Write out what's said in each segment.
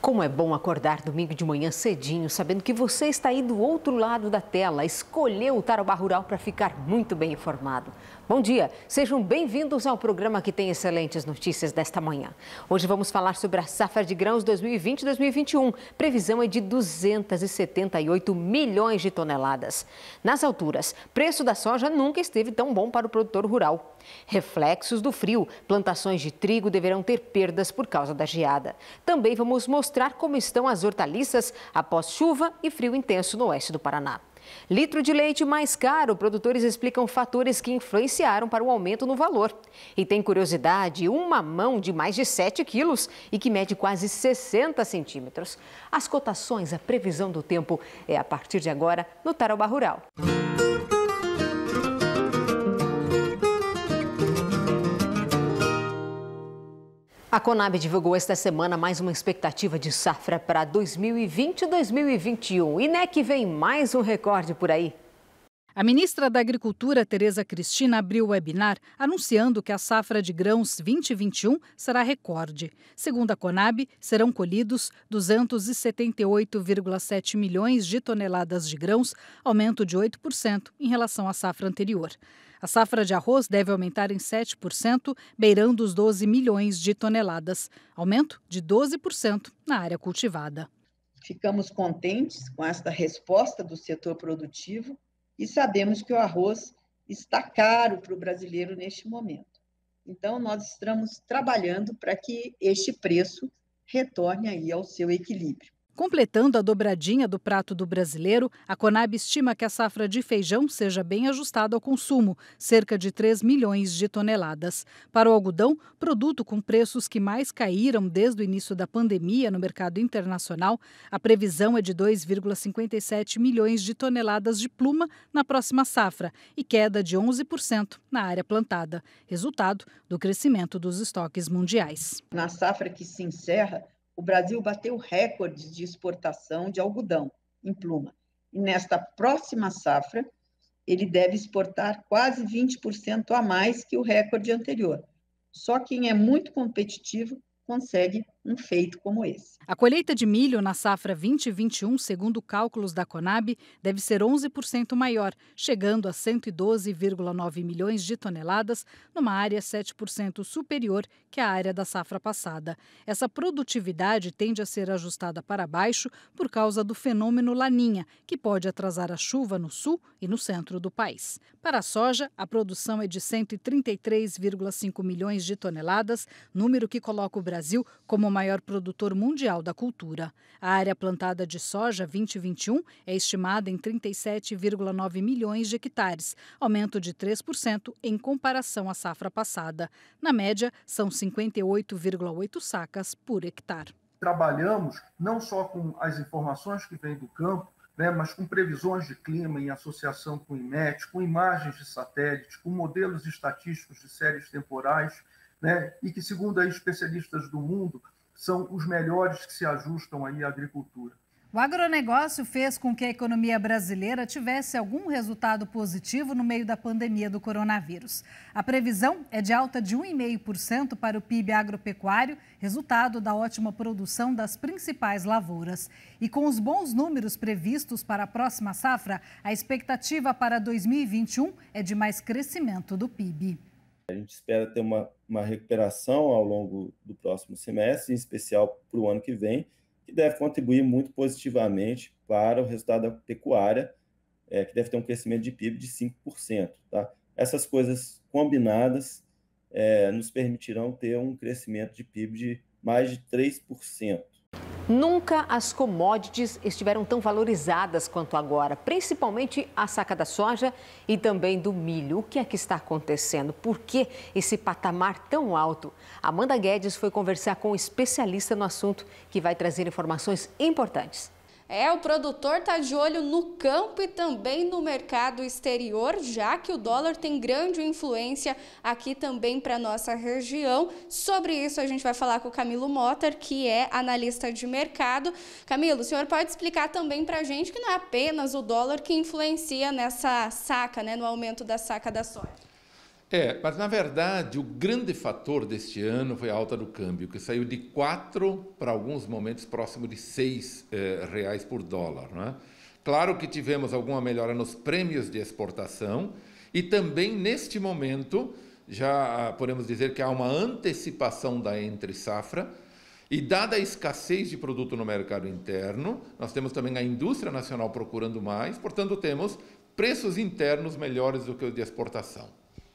Como é bom acordar domingo de manhã cedinho, sabendo que você está aí do outro lado da tela, escolheu o Tarobá Rural para ficar muito bem informado. Bom dia, sejam bem-vindos ao programa que tem excelentes notícias desta manhã. Hoje vamos falar sobre a safra de grãos 2020-2021. Previsão é de 278 milhões de toneladas. Nas alturas, preço da soja nunca esteve tão bom para o produtor rural. Reflexos do frio, plantações de trigo deverão ter perdas por causa da geada. Também vamos mostrar mostrar como estão as hortaliças após chuva e frio intenso no oeste do Paraná. Litro de leite mais caro, produtores explicam fatores que influenciaram para o aumento no valor. E tem curiosidade, uma mão de mais de 7 quilos e que mede quase 60 centímetros. As cotações, a previsão do tempo é a partir de agora no Tarouba Rural. A Conab divulgou esta semana mais uma expectativa de safra para 2020 e 2021. E né que vem mais um recorde por aí. A ministra da Agricultura, Tereza Cristina, abriu o webinar anunciando que a safra de grãos 2021 será recorde. Segundo a Conab, serão colhidos 278,7 milhões de toneladas de grãos, aumento de 8% em relação à safra anterior. A safra de arroz deve aumentar em 7%, beirando os 12 milhões de toneladas, aumento de 12% na área cultivada. Ficamos contentes com esta resposta do setor produtivo e sabemos que o arroz está caro para o brasileiro neste momento. Então, nós estamos trabalhando para que este preço retorne aí ao seu equilíbrio. Completando a dobradinha do prato do brasileiro, a Conab estima que a safra de feijão seja bem ajustada ao consumo, cerca de 3 milhões de toneladas. Para o algodão, produto com preços que mais caíram desde o início da pandemia no mercado internacional, a previsão é de 2,57 milhões de toneladas de pluma na próxima safra e queda de 11% na área plantada, resultado do crescimento dos estoques mundiais. Na safra que se encerra, o Brasil bateu recordes de exportação de algodão em pluma. E nesta próxima safra, ele deve exportar quase 20% a mais que o recorde anterior. Só quem é muito competitivo consegue um feito como esse. A colheita de milho na safra 2021, segundo cálculos da Conab, deve ser 11% maior, chegando a 112,9 milhões de toneladas, numa área 7% superior que a área da safra passada. Essa produtividade tende a ser ajustada para baixo por causa do fenômeno Laninha, que pode atrasar a chuva no sul e no centro do país. Para a soja, a produção é de 133,5 milhões de toneladas, número que coloca o Brasil como o maior produtor mundial da cultura. A área plantada de soja 2021 é estimada em 37,9 milhões de hectares, aumento de 3% em comparação à safra passada. Na média, são 58,8 sacas por hectare. Trabalhamos não só com as informações que vêm do campo, né, mas com previsões de clima em associação com o IMET, com imagens de satélite, com modelos estatísticos de séries temporais, né, e que, segundo especialistas do mundo, são os melhores que se ajustam aí à agricultura. O agronegócio fez com que a economia brasileira tivesse algum resultado positivo no meio da pandemia do coronavírus. A previsão é de alta de 1,5% para o PIB agropecuário, resultado da ótima produção das principais lavouras. E com os bons números previstos para a próxima safra, a expectativa para 2021 é de mais crescimento do PIB. A gente espera ter uma, uma recuperação ao longo do próximo semestre, em especial para o ano que vem, que deve contribuir muito positivamente para o resultado da pecuária, é, que deve ter um crescimento de PIB de 5%. Tá? Essas coisas combinadas é, nos permitirão ter um crescimento de PIB de mais de 3%. Nunca as commodities estiveram tão valorizadas quanto agora, principalmente a saca da soja e também do milho. O que é que está acontecendo? Por que esse patamar tão alto? Amanda Guedes foi conversar com um especialista no assunto que vai trazer informações importantes. É, o produtor está de olho no campo e também no mercado exterior, já que o dólar tem grande influência aqui também para nossa região. Sobre isso a gente vai falar com o Camilo Motter, que é analista de mercado. Camilo, o senhor pode explicar também para a gente que não é apenas o dólar que influencia nessa saca, né, no aumento da saca da soja? É, mas na verdade o grande fator deste ano foi a alta do câmbio, que saiu de 4 para alguns momentos próximo de 6 eh, reais por dólar. Né? Claro que tivemos alguma melhora nos prêmios de exportação e também neste momento já ah, podemos dizer que há uma antecipação da entre-safra. E dada a escassez de produto no mercado interno, nós temos também a indústria nacional procurando mais, portanto, temos preços internos melhores do que os de exportação.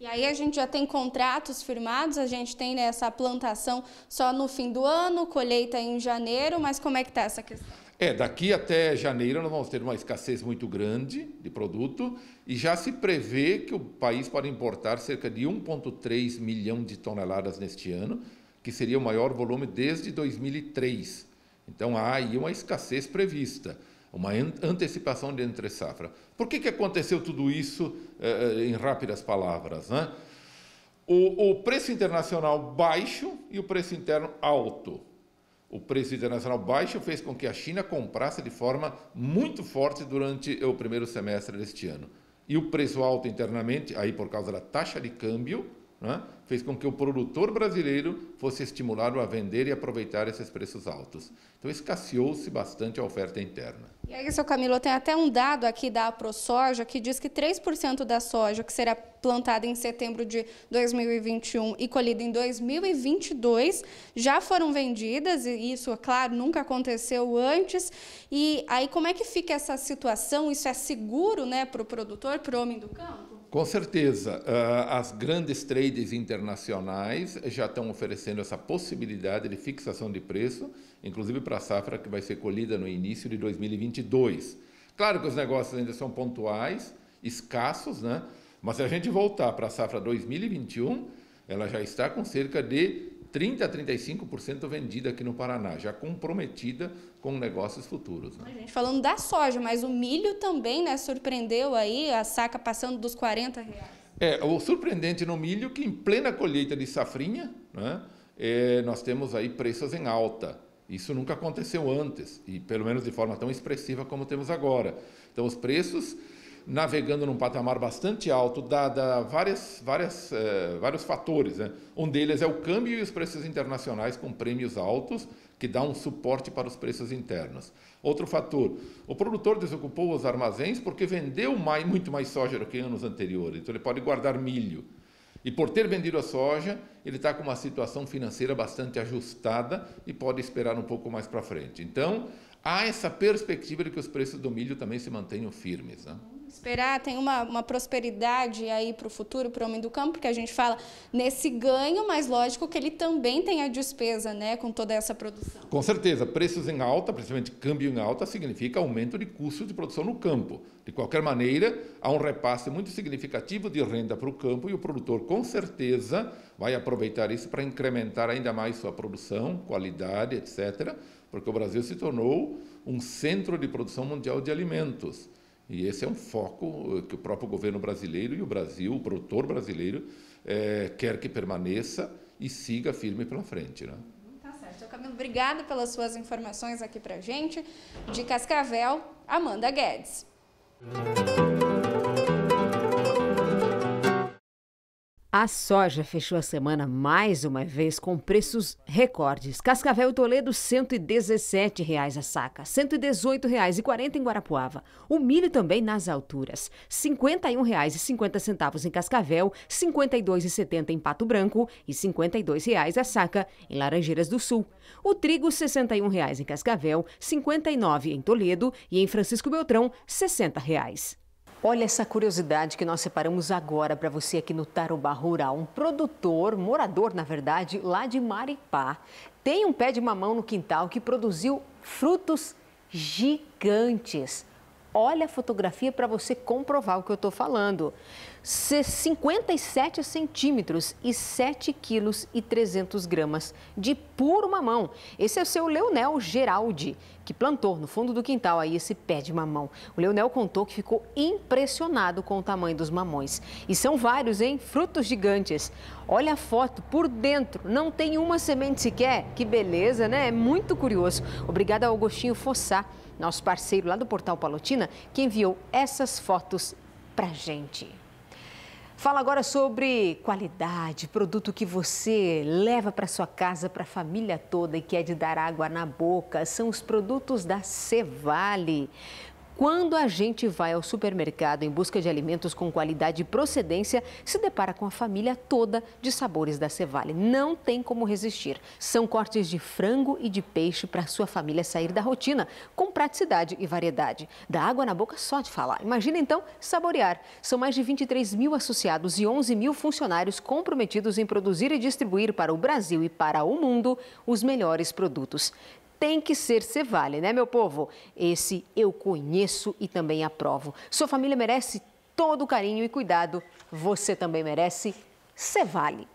E aí a gente já tem contratos firmados, a gente tem né, essa plantação só no fim do ano, colheita em janeiro, mas como é que está essa questão? É, daqui até janeiro nós vamos ter uma escassez muito grande de produto e já se prevê que o país pode importar cerca de 1,3 milhão de toneladas neste ano, que seria o maior volume desde 2003. Então há aí uma escassez prevista uma antecipação de entre safra. Por que, que aconteceu tudo isso eh, eh, em rápidas palavras? Né? O, o, preço internacional baixo e o preço interno alto. O preço internacional baixo fez com que a China comprasse de forma muito forte durante o primeiro semestre deste ano. E o preço alto internamente, aí por causa da taxa de câmbio, né, fez com que o produtor brasileiro fosse estimulado a vender e aproveitar esses preços altos. Então, escasseou-se bastante a oferta interna. E aí, seu Camilo, tem até um dado aqui da AproSoja que diz que 3% da soja que será plantada em setembro de 2021 e colhida em 2022 já foram vendidas, e isso, é claro, nunca aconteceu antes. E aí, como é que fica essa situação? Isso é seguro né, para o produtor, para o homem do campo? Com certeza, ah, as grandes trades internacionais já estão oferecendo essa possibilidade de fixação de preço, inclusive para a safra que vai ser colhida no início de 2022. Claro que os negócios ainda são pontuais, escassos, né? Mas se a gente voltar para a safra 2021, ela já está com cerca de 30% a 35% vendida aqui no Paraná, já comprometida com negócios futuros. Né? A gente falando da soja, mas o milho também né, surpreendeu aí a saca passando dos 40 reais. É, o surpreendente no milho que em plena colheita de safrinha, né, é, nós temos aí preços em alta. Isso nunca aconteceu antes, e pelo menos de forma tão expressiva como temos agora. Então os preços navegando num patamar bastante alto, dada várias, várias, eh, vários fatores. Né? Um deles é o câmbio e os preços internacionais com prêmios altos, que dá um suporte para os preços internos. Outro fator, o produtor desocupou os armazéns porque vendeu mais, muito mais soja do que anos anteriores, então ele pode guardar milho. E por ter vendido a soja, ele está com uma situação financeira bastante ajustada e pode esperar um pouco mais para frente. Então, há essa perspectiva de que os preços do milho também se mantenham firmes. Né? Esperar, tem uma, uma prosperidade aí para o futuro, para o homem do campo, porque a gente fala nesse ganho, mas lógico que ele também tem a despesa, né, com toda essa produção. Com certeza, preços em alta, principalmente câmbio em alta, significa aumento de custo de produção no campo. De qualquer maneira, há um repasse muito significativo de renda para o campo e o produtor, com certeza, vai aproveitar isso para incrementar ainda mais sua produção, qualidade, etc., porque o Brasil se tornou um centro de produção mundial de alimentos. E esse é um foco eh, que o próprio governo brasileiro e o Brasil, o produtor brasileiro, é, quer que permaneça e siga firme pela frente. Né? Tá certo. Então, Camilo, obrigada pelas suas informações aqui para gente. De Cascavel, Amanda Guedes. A soja fechou a semana mais uma vez com preços recordes. Cascavel e Toledo, R$ 117,00 a saca, R$ 118,40 em Guarapuava. O milho também nas alturas, R$ 51,50 em Cascavel, R$ 52,70 em Pato Branco e R$ 52,00 a saca em Laranjeiras do Sul. O trigo, R$ 61,00 em Cascavel, R$ 59,00 em Toledo e em Francisco Beltrão, R$ 60,00. Olha essa curiosidade que nós separamos agora para você aqui no Tarubá Rural. Um produtor, morador na verdade, lá de Maripá, tem um pé de mamão no quintal que produziu frutos gigantes. Olha a fotografia para você comprovar o que eu estou falando. 57 centímetros e 7 quilos e 300 gramas de puro mamão. Esse é o seu Leonel Geraldi, que plantou no fundo do quintal aí esse pé de mamão. O Leonel contou que ficou impressionado com o tamanho dos mamões. E são vários, hein? Frutos gigantes. Olha a foto por dentro, não tem uma semente sequer. Que beleza, né? É muito curioso. Obrigada ao Agostinho Fossá, nosso parceiro lá do Portal Palotina, que enviou essas fotos pra gente. Fala agora sobre qualidade, produto que você leva para sua casa, para a família toda e que é de dar água na boca. São os produtos da Cevale. Quando a gente vai ao supermercado em busca de alimentos com qualidade e procedência, se depara com a família toda de sabores da Cevale. Não tem como resistir. São cortes de frango e de peixe para sua família sair da rotina, com praticidade e variedade. Da água na boca só de falar. Imagina então saborear. São mais de 23 mil associados e 11 mil funcionários comprometidos em produzir e distribuir para o Brasil e para o mundo os melhores produtos tem que ser Cevale, né, meu povo? Esse eu conheço e também aprovo. Sua família merece todo o carinho e cuidado. Você também merece Cevale.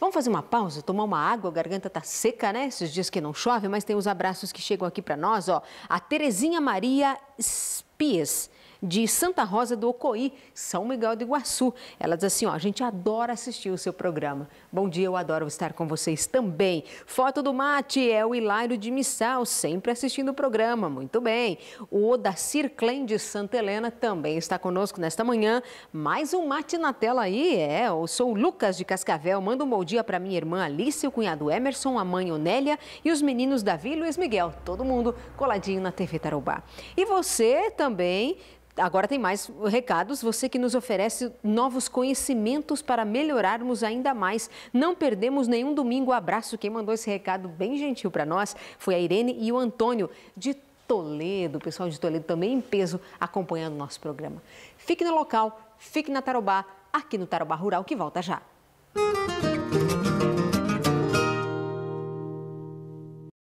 Vamos fazer uma pausa, tomar uma água, a garganta tá seca, né? Esses dias que não chove, mas tem os abraços que chegam aqui para nós, ó. A Terezinha Maria Spies de Santa Rosa do Ocoí, São Miguel do Iguaçu. Ela diz assim, ó, a gente adora assistir o seu programa. Bom dia, eu adoro estar com vocês também. Foto do mate é o Hilário de Missal, sempre assistindo o programa, muito bem. O Odacir Clem de Santa Helena também está conosco nesta manhã. Mais um mate na tela aí, é, eu sou o Lucas de Cascavel, manda um bom dia para minha irmã Alice, o cunhado Emerson, a mãe Onélia e os meninos Davi e Luiz Miguel, todo mundo coladinho na TV Tarobá. E você também Agora tem mais recados. Você que nos oferece novos conhecimentos para melhorarmos ainda mais. Não perdemos nenhum domingo. Abraço. Quem mandou esse recado bem gentil para nós foi a Irene e o Antônio de Toledo. O pessoal de Toledo também em peso acompanhando o nosso programa. Fique no local, fique na Tarobá, aqui no Tarobá Rural, que volta já. Música